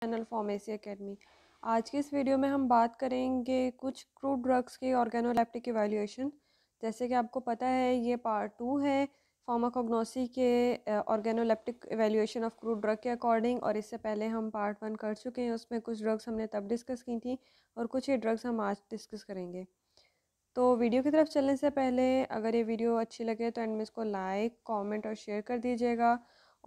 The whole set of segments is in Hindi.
चैनल फॉर्मेसी अकेडमी आज के इस वीडियो में हम बात करेंगे कुछ क्रूड ड्रग्स की ऑर्गेनोलैप्टिक इवेल्यूएशन जैसे कि आपको पता है ये पार्ट टू है फार्माकोग्नोसी के organoleptic evaluation of crude drug के अकॉर्डिंग और इससे पहले हम पार्ट वन कर चुके हैं उसमें कुछ ड्रग्स हमने तब डिस्कस की थी और कुछ ही ड्रग्स हम आज डिस्कस करेंगे तो वीडियो की तरफ चलने से पहले अगर ये वीडियो अच्छी लगे तो एंड में इसको लाइक कॉमेंट और शेयर कर दीजिएगा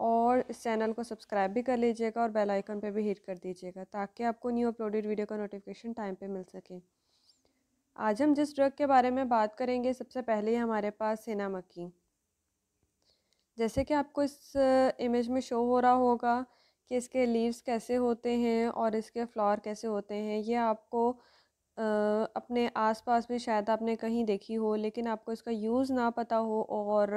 और इस चैनल को सब्सक्राइब भी कर लीजिएगा और बेल आइकन पर भी हिट कर दीजिएगा ताकि आपको न्यू अपलोडेड वीडियो का नोटिफिकेशन टाइम पे मिल सके आज हम जिस ड्रग के बारे में बात करेंगे सबसे पहले हमारे पास सेनामक्की जैसे कि आपको इस इमेज में शो हो रहा होगा कि इसके लीव्स कैसे होते हैं और इसके फ्लावर कैसे होते हैं ये आपको आ, अपने आसपास भी शायद आपने कहीं देखी हो लेकिन आपको इसका यूज़ ना पता हो और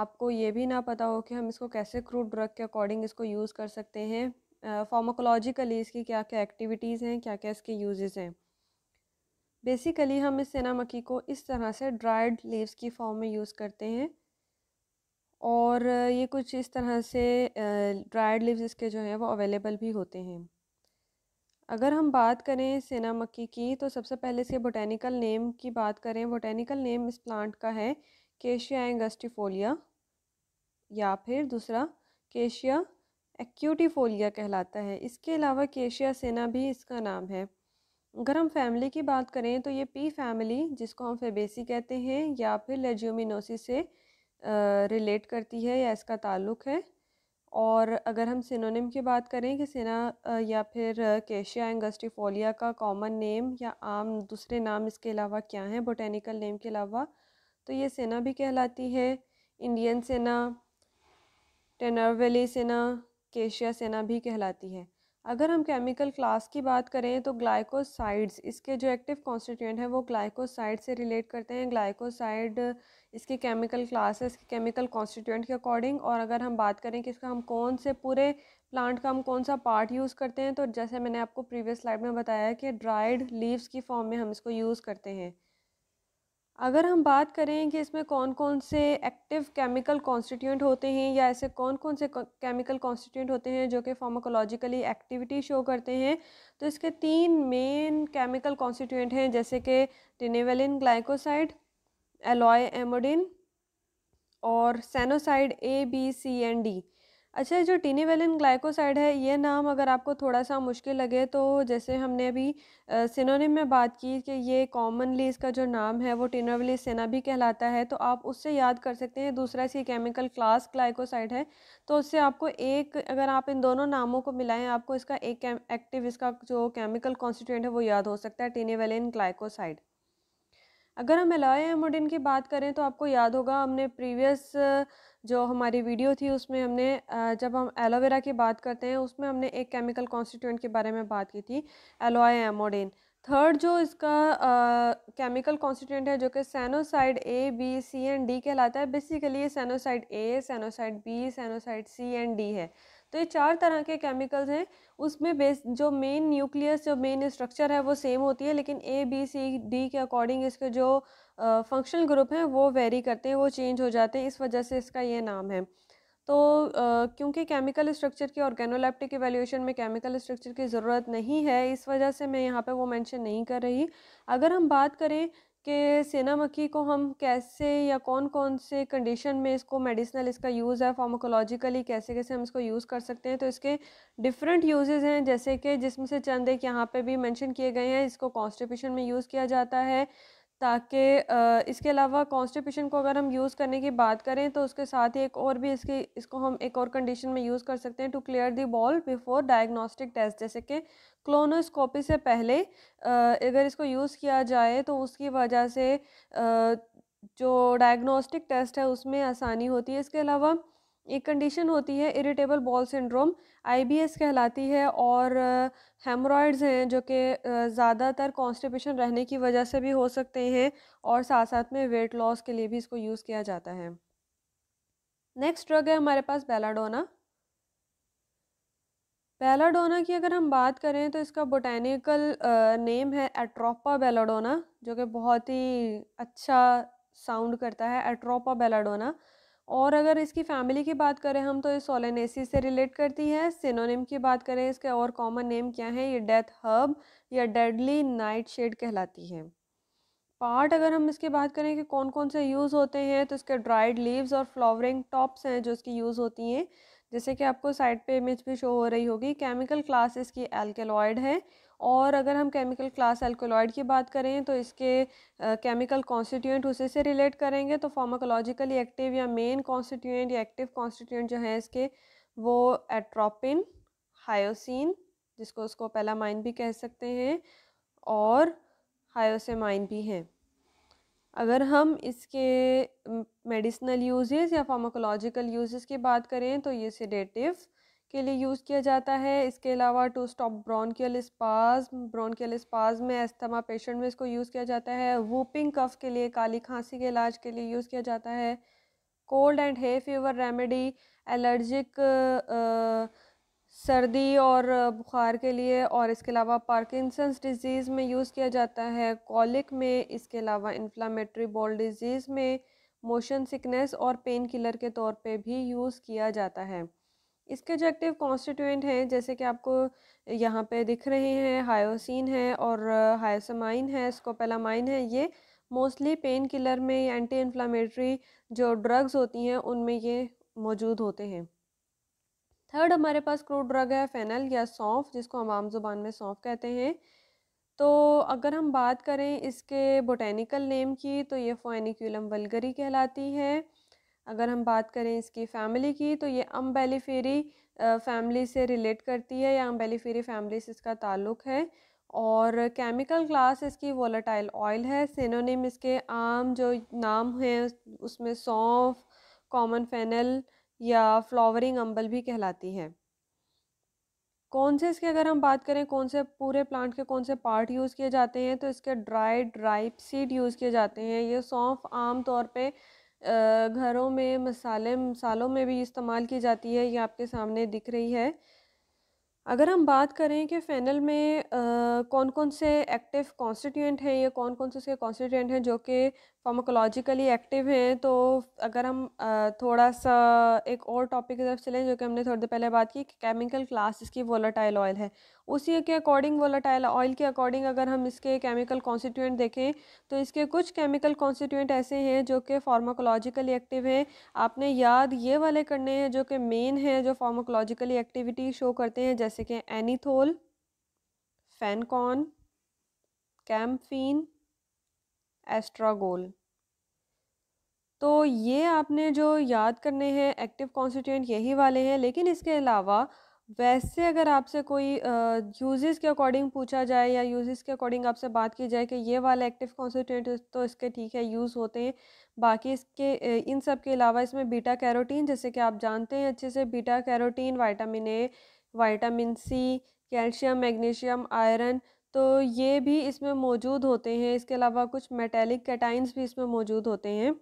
आपको ये भी ना पता हो कि हम इसको कैसे क्रूड ड्रग के अकॉर्डिंग इसको यूज़ कर सकते हैं फार्माकोलॉजिकली इसकी क्या क्या एक्टिविटीज़ हैं क्या क्या इसके यूजेस हैं बेसिकली हम इस सेना मक्खी को इस तरह से ड्राइड लीव्स की फॉर्म में यूज़ करते हैं और ये कुछ इस तरह से ड्राइड लीव्स इसके जो हैं वो अवेलेबल भी होते हैं अगर हम बात करें सेना मक्की की तो सबसे पहले इसके बोटेनिकल नेम की बात करें बोटेनिकल नेम इस प्लांट का है केशिया एंगस्टिफोलिया या फिर दूसरा केशिया एक्यूटिफोलिया कहलाता है इसके अलावा केशिया सेना भी इसका नाम है अगर हम फैमिली की बात करें तो ये पी फैमिली जिसको हम फेबेसी कहते हैं या फिर लेज्यूमिनोसिस से रिलेट करती है या इसका ताल्लुक है और अगर हम सिनोनिम की बात करें कि सेना या फिर केशिया एंगस्टिफोलिया का कॉमन नेम या आम दूसरे नाम इसके अलावा क्या हैं बोटेनिकल नेम के अलावा तो ये सेना भी कहलाती है इंडियन सेना टेनरवेली सेना केशिया सेना भी कहलाती है अगर हम केमिकल क्लास की बात करें तो ग्लाइकोसाइड्स इसके जो एक्टिव कॉन्स्टिट्यूंट हैं वो ग्लाइकोसाइड से रिलेट करते हैं ग्लाइकोसाइड इसके केमिकल क्लास है इसके केमिकल कॉन्स्टिट्यूंट के अकॉर्डिंग और अगर हम बात करें कि इसका हम कौन से पूरे प्लांट का हम कौन सा पार्ट यूज़ करते हैं तो जैसे मैंने आपको प्रीवियस स्लाइड में बताया कि ड्राइड लीव्स की फॉर्म में हम इसको यूज़ करते हैं अगर हम बात करें कि इसमें कौन कौन से एक्टिव केमिकल कॉन्स्टिट्यूंट होते हैं या ऐसे कौन कौन से केमिकल कॉन्स्टिट्यूंट होते हैं जो कि फार्माकोलॉजिकली एक्टिविटी शो करते हैं तो इसके तीन मेन केमिकल कॉन्स्टिट्यूंट हैं जैसे कि टिनेवेलिन ग्लाइकोसाइड एलॉय एमोडिन और sennoside A B C and D अच्छा जो टीनीवेलिन ग्लाइकोसाइड है ये नाम अगर आपको थोड़ा सा मुश्किल लगे तो जैसे हमने अभी सिनोनिम में बात की कि ये कॉमनली इसका जो नाम है वो सेना भी कहलाता है तो आप उससे याद कर सकते हैं दूसरा इसकी केमिकल क्लास ग्लाइकोसाइड है तो उससे आपको एक अगर आप इन दोनों नामों को मिलाएं आपको इसका एक एक्टिव इसका जो केमिकल कॉन्स्टिट्यूंट है वो याद हो सकता है टीनीवेलिन ग्लाइकोसाइड अगर हम एलॉय एमोडिन की बात करें तो आपको याद होगा हमने प्रीवियस जो हमारी वीडियो थी उसमें हमने जब हम एलोवेरा की बात करते हैं उसमें हमने एक केमिकल कॉन्स्टिट्यूंट के बारे में बात की थी एलॉय एमोडिन थर्ड जो इसका केमिकल कॉन्स्टिट्यूंट है जो कि sennoside A B C and D कहलाता है बेसिकली ये sennoside A sennoside B sennoside C and D है तो ये चार तरह के केमिकल्स हैं उसमें बेस जो मेन न्यूक्लियस जो मेन स्ट्रक्चर है वो सेम होती है लेकिन ए बी सी डी के अकॉर्डिंग इसके जो फंक्शनल ग्रुप हैं वो वेरी करते हैं वो चेंज हो जाते हैं इस वजह से इसका ये नाम है तो क्योंकि केमिकल स्ट्रक्चर की ऑर्गेनोलेप्टिक एवेल्यूशन में केमिकल स्ट्रक्चर की ज़रूरत नहीं है इस वजह से मैं यहाँ पे वो मेंशन नहीं कर रही अगर हम बात करें कि सेना मक्खी को हम कैसे या कौन कौन से कंडीशन में इसको मेडिसिनल इसका यूज़ है फार्माकोलॉजिकली कैसे कैसे हम इसको यूज़ कर सकते हैं तो इसके डिफरेंट यूजेज़ हैं जैसे कि जिसमें से चंद एक यहाँ पे भी मेंशन किए गए हैं इसको कॉन्स्टिपेशन में यूज़ किया जाता है ताकि इसके अलावा कॉन्स्टिपेशन को अगर हम यूज़ करने की बात करें तो उसके साथ ही एक और भी इसकी इसको हम एक और कंडीशन में यूज़ कर सकते हैं to clear the bowel before diagnostic test जैसे कि क्लोनोस्कोपी से पहले अगर इसको यूज़ किया जाए तो उसकी वजह से जो डायग्नोस्टिक टेस्ट है उसमें आसानी होती है इसके अलावा एक कंडीशन होती है इरिटेबल बॉल सिंड्रोम आईबीएस कहलाती है और हेमरॉइड्स हैं जो कि ज़्यादातर कॉन्स्टिपेशन रहने की वजह से भी हो सकते हैं और साथ साथ में वेट लॉस के लिए भी इसको यूज़ किया जाता है नेक्स्ट ड्रग है हमारे पास बेलाडोना बेलाडोना की अगर हम बात करें तो इसका बोटैनिकल नेम है एट्रोपा बेलाडोना जो कि बहुत ही अच्छा साउंड करता है एट्रोपा बेलाडोना और अगर इसकी फैमिली की बात करें हम तो ये सोलेनेसी से रिलेट करती है सिनोनिम की बात करें इसके और कॉमन नेम क्या है ये डेथ हर्ब या डेडली नाइट शेड कहलाती है पार्ट अगर हम इसकी बात करें कि कौन कौन से यूज़ होते हैं तो इसके ड्राइड लीव्स और फ्लावरिंग टॉप्स हैं जो इसकी यूज़ होती हैं जैसे कि आपको साइड पे इमेज भी शो हो रही होगी केमिकल क्लास इसकी एल्केलॉयड है और अगर हम केमिकल क्लास एल्कोलॉइड की बात करें तो इसके केमिकल कॉन्स्टिट्यूएंट उसी से रिलेट करेंगे तो फार्माकोलॉजिकली एक्टिव या मेन कॉन्स्टिट्यूएंट या एक्टिव कॉन्स्टिट्यूएंट जो हैं इसके वो एट्रोपिन हायोसिन जिसको उसको पैलामाइन भी कह सकते हैं और हायोसेमाइन भी हैं अगर हम इसके मेडिसिनल यूजेस या फार्माकोलॉजिकल यूजेस की बात करें तो ये सिडेटिव के लिए यूज़ किया जाता है इसके अलावा to stop bronchial spasm bronchial spasm में अस्थमा पेशेंट में इसको यूज़ किया जाता है वूपिंग कफ के लिए काली खांसी के इलाज के लिए यूज़ किया जाता है cold and hay fever remedy allergic सर्दी और बुखार के लिए और इसके अलावा पार्किंसंस डिजीज़ में यूज़ किया जाता है कॉलिक में इसके अलावा इन्फ्लामेटरी बॉल डिजीज़ में मोशन सिकनेस और पेन किलर के तौर पे भी यूज़ किया जाता है इसके जो एक्टिव कॉन्स्टिट्यूएंट हैं जैसे कि आपको यहाँ पे दिख रहे हैं हायोसिन है और हायोसमाइन है स्कोपेलामाइन है ये मोस्टली पेन किलर में एंटी इन्फ्लामेटरी जो ड्रग्स होती हैं उनमें ये मौजूद होते हैं थर्ड हमारे पास क्रूड ड्रग है फेनल या सौंफ जिसको हम आम जुबान में सौंफ कहते हैं तो अगर हम बात करें इसके बोटेनिकल नेम की तो ये फोनिक्यूलम वलगरी कहलाती है अगर हम बात करें इसकी फैमिली की तो ये अम्बेलीफेरी फैमिली से रिलेट करती है या अम्बेलीफेरी फैमिली से इसका ताल्लुक़ है और केमिकल क्लास इसकी वोलाटाइल ऑयल है सिनोनिम इसके आम जो नाम हैं उसमें सौंफ कॉमन फेनल या फ्लावरिंग अम्बल भी कहलाती है कौन से इसके अगर हम बात करें कौन से पूरे प्लांट के कौन से पार्ट यूज़ किए जाते हैं तो इसके ड्राई ड्राइप सीड यूज़ किए जाते हैं ये सौंफ आम तौर पे घरों में मसाले मसालों में भी इस्तेमाल की जाती है ये आपके सामने दिख रही है अगर हम बात करें कि फैनल में आ, कौन कौन से एक्टिव कॉन्स्टिट्यूंट हैं या कौन कौन से उसके कॉन्स्टिट्यूंट हैं जो कि फार्माकोलॉजिकली एक्टिव हैं तो अगर हम आ, थोड़ा सा एक और टॉपिक की तरफ चलें जो कि हमने थोड़ी देर पहले बात की केमिकल क्लास इसकी वोलाटाइल ऑयल है उसी के अकॉर्डिंग वोलाटाइल ऑयल के अकॉर्डिंग अगर हम इसके केमिकल कॉन्स्टिट्यूंट देखें तो इसके कुछ केमिकल कॉन्स्टिट्यूएंट ऐसे हैं जो कि फार्माकोलॉजिकली एक्टिव हैं आपने याद ये वाले करने हैं जो कि मेन हैं जो फार्माकोलॉजिकली एक्टिविटी शो करते हैं जैसे कि एनीथोल फैनकॉन कैम्फीन एस्ट्रागोल तो ये आपने जो याद करने हैं एक्टिव कॉन्स्टिट्यूएंट यही वाले हैं लेकिन इसके अलावा वैसे अगर आपसे कोई यूजेस के अकॉर्डिंग पूछा जाए या यूजेस के अकॉर्डिंग आपसे बात की जाए कि ये वाला एक्टिव कॉन्सेंट्रेट तो इसके ठीक है यूज़ होते हैं बाकी इसके इन सब के अलावा इसमें बीटा कैरोटीन जैसे कि आप जानते हैं अच्छे से beta carotene vitamin A vitamin C calcium magnesium iron तो ये भी इसमें मौजूद होते हैं इसके अलावा कुछ मेटेलिक कैटाइंस भी इसमें मौजूद होते हैं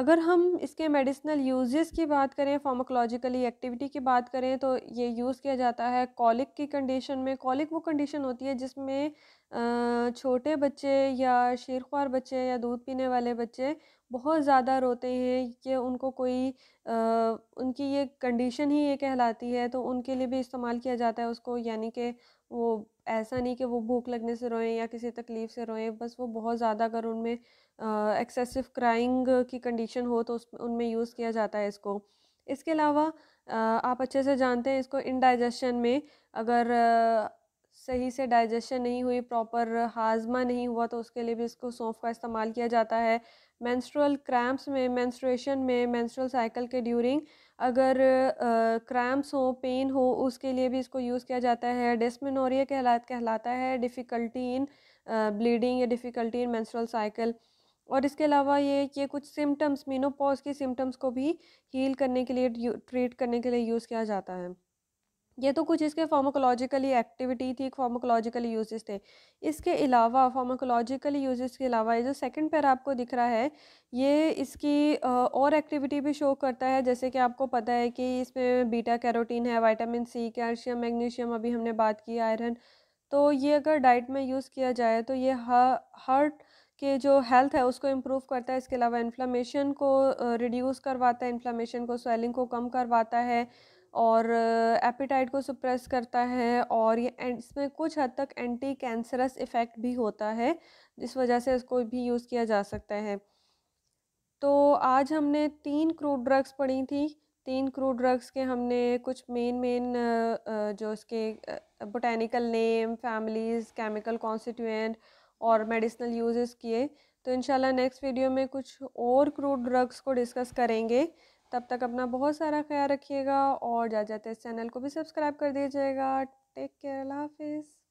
अगर हम इसके मेडिसिनल यूजेस की बात करें फार्माकोलॉजिकली एक्टिविटी की बात करें तो ये यूज़ किया जाता है कॉलिक की कंडीशन में कॉलिक वो कंडीशन होती है जिसमें छोटे बच्चे या शेरखवार बच्चे या दूध पीने वाले बच्चे बहुत ज़्यादा रोते हैं कि उनको कोई आ, उनकी ये कंडीशन ही ये कहलाती है तो उनके लिए भी इस्तेमाल किया जाता है उसको यानी कि वो ऐसा नहीं कि वो भूख लगने से रोएं या किसी तकलीफ़ से रोएं बस वो बहुत ज़्यादा अगर उनमें एक्सेसिव क्राइंग की कंडीशन हो तो उस उनमें यूज़ किया जाता है इसको इसके अलावा आप अच्छे से जानते हैं इसको इनडाइजेशन में अगर सही से डाइजेशन नहीं हुई प्रॉपर हाजमा नहीं हुआ तो उसके लिए भी इसको सौंफ का इस्तेमाल किया जाता है मैंस्ट्रल क्रैम्प्स में मैंस्ट्रेशन में मैंस्ट्रल साइकिल के ड्यूरिंग अगर क्रैम्प्स हो पेन हो उसके लिए भी इसको यूज़ किया जाता है डिस्मिनोरिया कहला कहलाता है डिफ़िकल्टी इन ब्लीडिंग या डिफ़िकल्टी इन मैंस्ट्रल साइकिल और इसके अलावा ये ये कुछ सिम्टम्स मीनोपॉज के सिम्टम्स को भी हील करने के लिए ट्रीट करने के लिए यूज़ किया जाता है ये तो कुछ इसके फार्माकोलॉजिकली एक्टिविटी थी फार्माकोलॉजिकली यूजेस थे इसके अलावा फार्माकोलॉजिकली यूजेस के अलावा ये जो सेकंड पैर आपको दिख रहा है ये इसकी और एक्टिविटी भी शो करता है जैसे कि आपको पता है कि इसमें बीटा कैरोटीन है विटामिन सी कैल्शियम मैग्नीशियम अभी हमने बात की आयरन तो ये अगर डाइट में यूज़ किया जाए तो ये हार्ट के जो हेल्थ है उसको इम्प्रूव करता है इसके अलावा इन्फ्लामेशन को रिड्यूस करवाता है इन्फ्लामेशन को स्वेलिंग को कम करवाता है और एपिटाइट को सुप्रेस करता है और ये इसमें कुछ हद तक एंटी कैंसरस इफ़ेक्ट भी होता है जिस वजह से इसको भी यूज़ किया जा सकता है तो आज हमने तीन क्रूड ड्रग्स पढ़ी थी तीन क्रूड ड्रग्स के हमने कुछ मेन मेन जो इसके botanical name families chemical constituent और मेडिसिनल यूजेस किए तो इन नेक्स्ट वीडियो में कुछ और क्रूड ड्रग्स को डिस्कस करेंगे तब तक अपना बहुत सारा ख्याल रखिएगा और जा जाते इस चैनल को भी सब्सक्राइब कर दीजिएगा टेक केयर अल्लाह हाफिज़